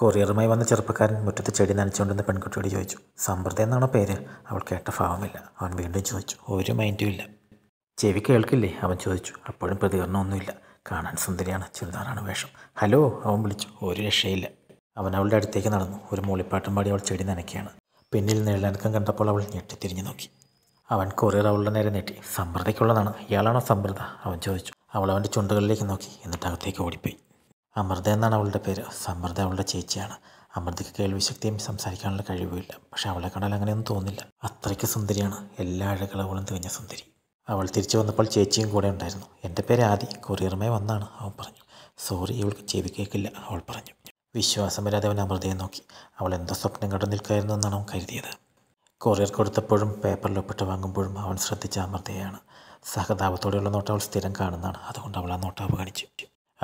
കൊറിയറുമായി വന്ന ചെറുപ്പക്കാരൻ മുറ്റത്ത് ചെടി നനച്ചുകൊണ്ടിരുന്ന പെൺകുട്ടിയോട് ചോദിച്ചു സമ്പ്രദ എന്നാണോ പേര് അവൾ കേട്ട ഭാവമില്ല അവൻ വീണ്ടും ചോദിച്ചു ഒരു മൈൻഡും ഇല്ല ചെവി കേൾക്കില്ലേ അവൻ ചോദിച്ചു അപ്പോഴും പ്രതികരണമൊന്നുമില്ല കാണാൻ സുന്ദരിയാണ് ചുരിദാറാണ് വേഷം ഹലോ അവൻ വിളിച്ചു ഒരു രക്ഷയില്ല അവൻ അവളുടെ അടുത്തേക്ക് നടന്നു ഒരു മൂളിപ്പാട്ടും പാടി അവൾ ചെടി നനയ്ക്കുകയാണ് പിന്നിൽ നിഴലനക്കം കണ്ടപ്പോൾ അവൾ ഞെട്ടിത്തിരിഞ്ഞു നോക്കി അവൻ കൊറിയർ അവളുടെ നേരെ നീട്ടി സമ്പ്രദയ്ക്കുള്ളതാണ് ഇയാളാണോ സമ്പ്രദ അവൻ ചോദിച്ചു അവൾ അവൻ്റെ ചുണ്ടുകളിലേക്ക് നോക്കി എന്നിട്ട് അകത്തേക്ക് ഓടിപ്പോയി അമൃത എന്നാണ് അവളുടെ പേര് സമൃദ്ധ അവളുടെ ചേച്ചിയാണ് അമൃതയ്ക്ക് കേൾവിശക്തിയും സംസാരിക്കാനുള്ള കഴിവുമില്ല പക്ഷെ അവളെ കണ്ടാൽ അങ്ങനെയൊന്നും തോന്നില്ല അത്രയ്ക്ക് സുന്ദരിയാണ് എല്ലാ അഴകളവളും തികഞ്ഞ സുന്ദരി അവൾ തിരിച്ചു വന്നപ്പോൾ ചേച്ചിയും കൂടെ ഉണ്ടായിരുന്നു എൻ്റെ പേര് ആദി കൊറിയർമേ വന്നാണ് അവൻ പറഞ്ഞു സോറി ഇവൾക്ക് ചെവി കേൾക്കില്ല അവൾ പറഞ്ഞു വിശ്വാസം വരാതെ അവൻ അമൃതയെ നോക്കി അവൾ എന്തോ സ്വപ്നം കണ്ടു നിൽക്കായിരുന്നു എന്നാണ് അവൻ കരുതിയത് കൊറിയർ കൊടുത്തപ്പോഴും പേപ്പറിൽ ഒപ്പിട്ട് വാങ്ങുമ്പോഴും അവൻ ശ്രദ്ധിച്ച അമൃതയാണ് സഹതാപത്തോടെയുള്ള നോട്ടം അവൾ സ്ഥിരം കാണുന്നതാണ് അതുകൊണ്ട് അവൾ ആ നോട്ടം അവഗണിച്ചു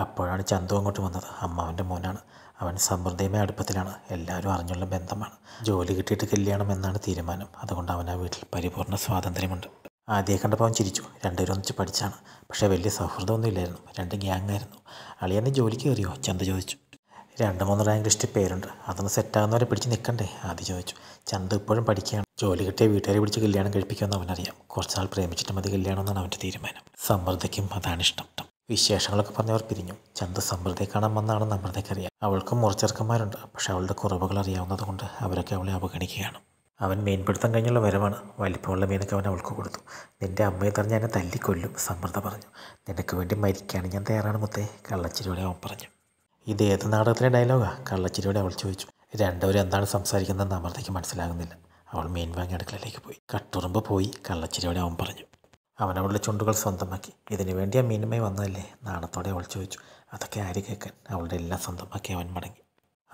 അപ്പോഴാണ് ചന്തു അങ്ങോട്ട് വന്നത് അമ്മാവൻ്റെ മോനാണ് അവൻ സമൃദ്ധിയുമായി അടുപ്പത്തിലാണ് എല്ലാവരും അറിഞ്ഞുള്ള ബന്ധമാണ് ജോലി കിട്ടിയിട്ട് കല്യാണം എന്നാണ് തീരുമാനം അതുകൊണ്ട് അവൻ ആ വീട്ടിൽ പരിപൂർണ്ണ സ്വാതന്ത്ര്യമുണ്ട് ആദ്യം കണ്ടപ്പോൾ അവൻ ചിരിച്ചു രണ്ടുപേരും ഒന്നിച്ച് പഠിച്ചാണ് പക്ഷേ വലിയ സൗഹൃദമൊന്നും ഇല്ലായിരുന്നു രണ്ട് ഗ്യാങ്ങായിരുന്നു അളിയെന്നെ ജോലിക്ക് കയറിയോ ചന്ത ചോദിച്ചു രണ്ട് മൂന്ന് റാങ്ക് ലിസ്റ്റ് പേരുണ്ട് അതൊന്ന് സെറ്റാകുന്നവരെ പിടിച്ച് നിൽക്കണ്ടേ ആദ്യം ചോദിച്ചു ചന്ത ഇപ്പോഴും പഠിക്കുകയാണ് ജോലി കിട്ടിയ വീട്ടുകാരെ പിടിച്ച് കല്യാണം കഴിപ്പിക്കുമെന്ന് അവനറിയാം കുറച്ചാൾ പ്രേമിച്ചിട്ട് മതി കല്യാണം എന്നാണ് അവൻ്റെ തീരുമാനം സമൃദ്ധിക്കും അതാണ് ഇഷ്ടം വിശേഷങ്ങളൊക്കെ പറഞ്ഞവർ പിരിഞ്ഞു ചന്ത സമൃദ്ധി കാണാൻ വന്നാണ് വന്നാണെന്ന് അറിയാം അവൾക്കും മുറിച്ചെറുക്കന്മാരുണ്ട് പക്ഷേ അവളുടെ കുറവുകൾ അറിയാവുന്നതുകൊണ്ട് അവരൊക്കെ അവളെ അവഗണിക്കുകയാണ് അവൻ മീൻപിടുത്തം കഴിഞ്ഞുള്ള വരവാണ് വലിപ്പമുള്ള മീനൊക്കെ അവൻ അവൾക്ക് കൊടുത്തു നിൻ്റെ അമ്മയെ തെറിഞ്ഞ് എന്നെ തല്ലിക്കൊല്ലും സമൃദ്ധ പറഞ്ഞു നിനക്ക് വേണ്ടി മരിക്കാണ് ഞാൻ തയ്യാറാണ് മുത്തേ കള്ളച്ചിരിയോടെ അവൻ പറഞ്ഞു ഇത് ഏത് നാടകത്തിലെ ഡയലോഗാ കള്ളച്ചിരിയോടെ അവൾ ചോദിച്ചു രണ്ടുപേരും എന്താണ് സംസാരിക്കുന്നതെന്ന് അമൃതയ്ക്ക് മനസ്സിലാകുന്നില്ല അവൾ മീൻ വാങ്ങി അടുക്കളയിലേക്ക് പോയി കട്ടുറുമ്പ് പോയി കള്ളച്ചിരിയോടെ അവൻ പറഞ്ഞു അവൻ അവളുടെ ചുണ്ടുകൾ സ്വന്തമാക്കി ഇതിനു വേണ്ടി ആ മീനുമായി വന്നതല്ലേ നാണത്തോടെ അവൾ ചോദിച്ചു അതൊക്കെ ആര് കേൾക്കാൻ അവളുടെ എല്ലാം സ്വന്തമാക്കി അവൻ മടങ്ങി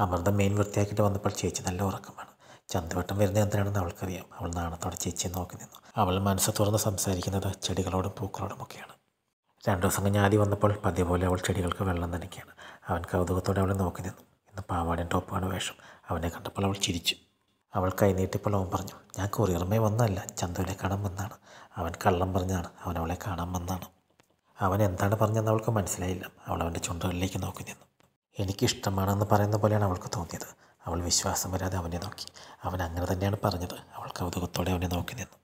അമൃതം മെയിൻ വൃത്തിയാക്കിയിട്ട് വന്നപ്പോൾ ചേച്ചി നല്ല ഉറക്കമാണ് ചന്തവട്ടം വരുന്ന എന്തിനാണെന്ന് അവൾക്കറിയാം അവൾ നാണത്തോടെ ചേച്ചിയെ നോക്കി നിന്നു അവൾ മനസ്സ് തുറന്ന് സംസാരിക്കുന്നത് ചെടികളോടും പൂക്കളോടും ഒക്കെയാണ് രണ്ടു ദിവസം കഴിഞ്ഞ് ആദ്യം വന്നപ്പോൾ പതിവ് പോലെ അവൾ ചെടികൾക്ക് വെള്ളം നനയ്ക്കുകയാണ് അവൻ കൗതുകത്തോടെ അവളെ നോക്കി നിന്നു ഇന്ന് പാവാടൻ ടോപ്പാണ് വേഷം അവനെ കണ്ടപ്പോൾ അവൾ ചിരിച്ചു അവൾ കൈനീട്ടിപ്പള്ളവൻ പറഞ്ഞു ഞാൻ കൊറിയറുമേ വന്നതല്ല ചന്തുവിനെ കാണാൻ വന്നാണ് അവൻ കള്ളം പറഞ്ഞാണ് അവൻ അവളെ കാണാൻ വന്നാണ് അവൻ എന്താണ് പറഞ്ഞതെന്ന് അവൾക്ക് മനസ്സിലായില്ല അവൾ അവൻ്റെ ചുണ്ടുകളിലേക്ക് നോക്കി നിന്നു എനിക്കിഷ്ടമാണെന്ന് പറയുന്ന പോലെയാണ് അവൾക്ക് തോന്നിയത് അവൾ വിശ്വാസം വരാതെ അവനെ നോക്കി അവൻ അങ്ങനെ തന്നെയാണ് പറഞ്ഞത് അവൾ കൗതുകത്തോടെ അവനെ നോക്കി നിന്നു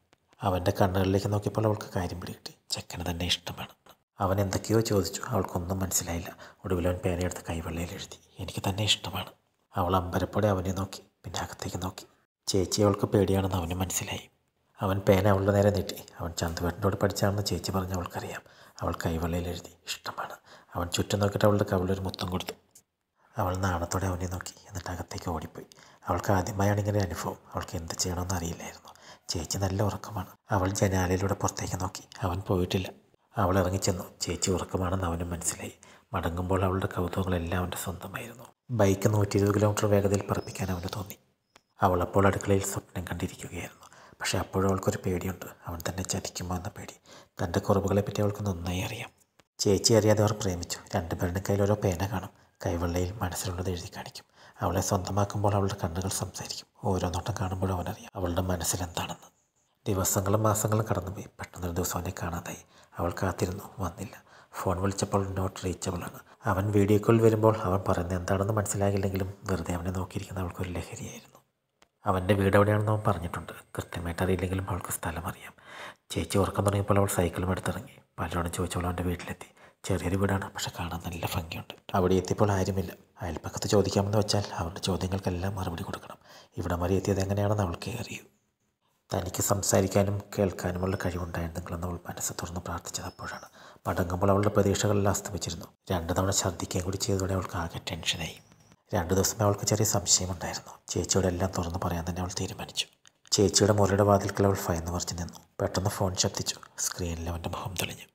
അവൻ്റെ കണ്ണുകളിലേക്ക് നോക്കിയപ്പോൾ അവൾക്ക് കാര്യം പിടികിട്ടി ചെക്കന് തന്നെ ഇഷ്ടമാണ് അവൻ എന്തൊക്കെയോ ചോദിച്ചു അവൾക്കൊന്നും മനസ്സിലായില്ല ഒടുവിൽ അവൻ പേനയെടുത്ത് കൈവെള്ളയിൽ എഴുതി എനിക്ക് തന്നെ ഇഷ്ടമാണ് അവൾ അമ്പരപ്പോടെ അവനെ നോക്കി പിന്നെ അകത്തേക്ക് നോക്കി ചേച്ചി അവൾക്ക് പേടിയാണെന്ന് അവന് മനസ്സിലായി അവൻ പേന അവളുടെ നേരെ നീട്ടി അവൻ ചന്തുവേട്ടനോട് പഠിച്ചാണെന്ന് ചേച്ചി പറഞ്ഞ് അവൾക്കറിയാം അവൾ കൈവെള്ളയിൽ എഴുതി ഇഷ്ടമാണ് അവൻ ചുറ്റും നോക്കിയിട്ട് അവളുടെ ഒരു മുത്തം കൊടുത്തു അവൾ നാണത്തോടെ അവനെ നോക്കി എന്നിട്ട് അകത്തേക്ക് ഓടിപ്പോയി അവൾക്ക് ആദ്യമായാണ് ഇങ്ങനെ അനുഭവം അവൾക്ക് എന്ത് ചെയ്യണമെന്ന് അറിയില്ലായിരുന്നു ചേച്ചി നല്ല ഉറക്കമാണ് അവൾ ജനാലയിലൂടെ പുറത്തേക്ക് നോക്കി അവൻ പോയിട്ടില്ല അവൾ ഇറങ്ങിച്ചെന്നു ചേച്ചി ഉറക്കമാണെന്ന് അവനും മനസ്സിലായി മടങ്ങുമ്പോൾ അവളുടെ കൗതുകങ്ങളെല്ലാം അവൻ്റെ സ്വന്തമായിരുന്നു ബൈക്ക് നൂറ്റി ഇരുപത് കിലോമീറ്റർ വേഗതയിൽ പറപ്പിക്കാൻ അവന് തോന്നി അവൾ അപ്പോൾ അടുക്കളയിൽ സ്വപ്നം കണ്ടിരിക്കുകയായിരുന്നു പക്ഷേ അപ്പോഴും അവൾക്കൊരു പേടിയുണ്ട് അവൻ തന്നെ ചതിക്കുമോ എന്ന പേടി തൻ്റെ കുറവുകളെപ്പറ്റി അവൾക്ക് നന്നായി അറിയാം ചേച്ചി അറിയാതെ അവർ പ്രേമിച്ചു രണ്ടുപേരുടെ കയ്യിൽ ഓരോ പേന കാണും കൈവെള്ളയിൽ മനസ്സിലുള്ളത് എഴുതി കാണിക്കും അവളെ സ്വന്തമാക്കുമ്പോൾ അവളുടെ കണ്ണുകൾ സംസാരിക്കും ഓരോ നോട്ടം കാണുമ്പോഴും അവനറിയാം അവളുടെ മനസ്സിലെന്താണെന്ന് ദിവസങ്ങളും മാസങ്ങളും കടന്നുപോയി പെട്ടെന്നൊരു ദിവസം അവനെ കാണാതായി അവൾ കാത്തിരുന്നു വന്നില്ല ഫോൺ വിളിച്ചപ്പോൾ നോട്ട് റീച്ചബിൾ ആണ് അവൻ വീഡിയോ കോൾ വരുമ്പോൾ അവൻ പറയുന്നത് എന്താണെന്ന് മനസ്സിലാകില്ലെങ്കിലും വെറുതെ അവനെ നോക്കിയിരിക്കുന്ന അവൾക്കൊരു ലഹരിയായിരുന്നു അവൻ്റെ വീട് എവിടെയാണെന്ന് അവൻ പറഞ്ഞിട്ടുണ്ട് കൃത്യമായിട്ട് അറിയില്ലെങ്കിലും അവൾക്ക് സ്ഥലം അറിയാം ചേച്ചി ഉറക്കം തുടങ്ങിയപ്പോൾ അവൾ സൈക്കിളും എടുത്തിറങ്ങി പലരോടും ചോദിച്ചവൾ അവൻ്റെ വീട്ടിലെത്തി ചെറിയൊരു വീടാണ് പക്ഷെ കാണാൻ നല്ല ഭംഗിയുണ്ട് അവിടെ എത്തിയപ്പോൾ ആരുമില്ല അയൽപ്പക്കത്ത് ചോദിക്കാമെന്ന് വെച്ചാൽ അവരുടെ ചോദ്യങ്ങൾക്കെല്ലാം മറുപടി കൊടുക്കണം ഇവിടെ വരെ എത്തിയത് എങ്ങനെയാണെന്ന് അവൾക്ക് അറിയൂ തനിക്ക് സംസാരിക്കാനും കേൾക്കാനുമുള്ള കഴിവുണ്ടായിരുന്നെങ്കിലെന്ന് അവൾ മനസ്സ് തുറന്ന് പ്രാർത്ഥിച്ചത് അപ്പോഴാണ് മടങ്ങുമ്പോൾ അവളുടെ പ്രതീക്ഷകളെല്ലാം അസ്തമിച്ചിരുന്നു രണ്ടു തവണ ഛർദ്ദിക്കുകയും കൂടി ചെയ്തതോടെ അവൾക്ക് ആകെ ടെൻഷനായി രണ്ടു ദിവസമേ അവൾക്ക് ചെറിയ സംശയമുണ്ടായിരുന്നു ചേച്ചിയോട് എല്ലാം തുറന്ന് പറയാൻ തന്നെ അവൾ തീരുമാനിച്ചു ചേച്ചിയുടെ മുറിയുടെ വാതിൽക്കൽ അവൾ ഭയന്ന് പറിച്ചു നിന്നു പെട്ടെന്ന് ഫോൺ ശബ്ദിച്ചു സ്ക്രീനിൽ അവൻ്റെ മുഖം തെളിഞ്ഞു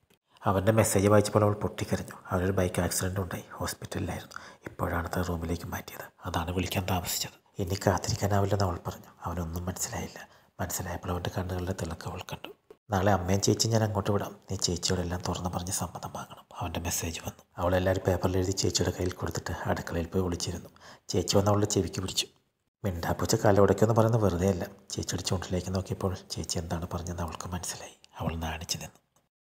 അവൻ്റെ മെസ്സേജ് വായിച്ചപ്പോൾ അവൾ പൊട്ടിക്കരഞ്ഞു അവരൊരു ബൈക്ക് ആക്സിഡൻ്റ് ഉണ്ടായി ഹോസ്പിറ്റലിലായിരുന്നു ഇപ്പോഴാണ് അത് റൂമിലേക്ക് മാറ്റിയത് അതാണ് വിളിക്കാൻ താമസിച്ചത് ഇനി കാത്തിരിക്കാനാവില്ലെന്ന് അവൾ പറഞ്ഞു അവനൊന്നും മനസ്സിലായില്ല മനസ്സിലായപ്പോൾ അവൻ്റെ കണ്ണുകളുടെ തിളക്കം അവൾ കണ്ടു നാളെ അമ്മയും ചേച്ചി ഞാൻ അങ്ങോട്ട് വിടാം നീ ചേച്ചിയോടെല്ലാം തുറന്നു പറഞ്ഞ് സമ്മതം വാങ്ങണം അവൻ്റെ മെസ്സേജ് വന്നു അവളെല്ലാവരും പേപ്പറിൽ എഴുതി ചേച്ചിയുടെ കയ്യിൽ കൊടുത്തിട്ട് അടുക്കളയിൽ പോയി വിളിച്ചിരുന്നു ചേച്ചി വന്ന് അവളുടെ ചെവിക്ക് പിടിച്ചു മിണ്ടാപ്പൂച്ച കാലുടയ്ക്കുമെന്ന് പറയുന്നത് വെറുതെയല്ല ചേച്ചിയുടെ ചൂണ്ടിലേക്ക് നോക്കിയപ്പോൾ ചേച്ചി എന്താണ് പറഞ്ഞതെന്ന് അവൾക്ക് മനസ്സിലായി അവൾ നാണിച്ചു നിന്നു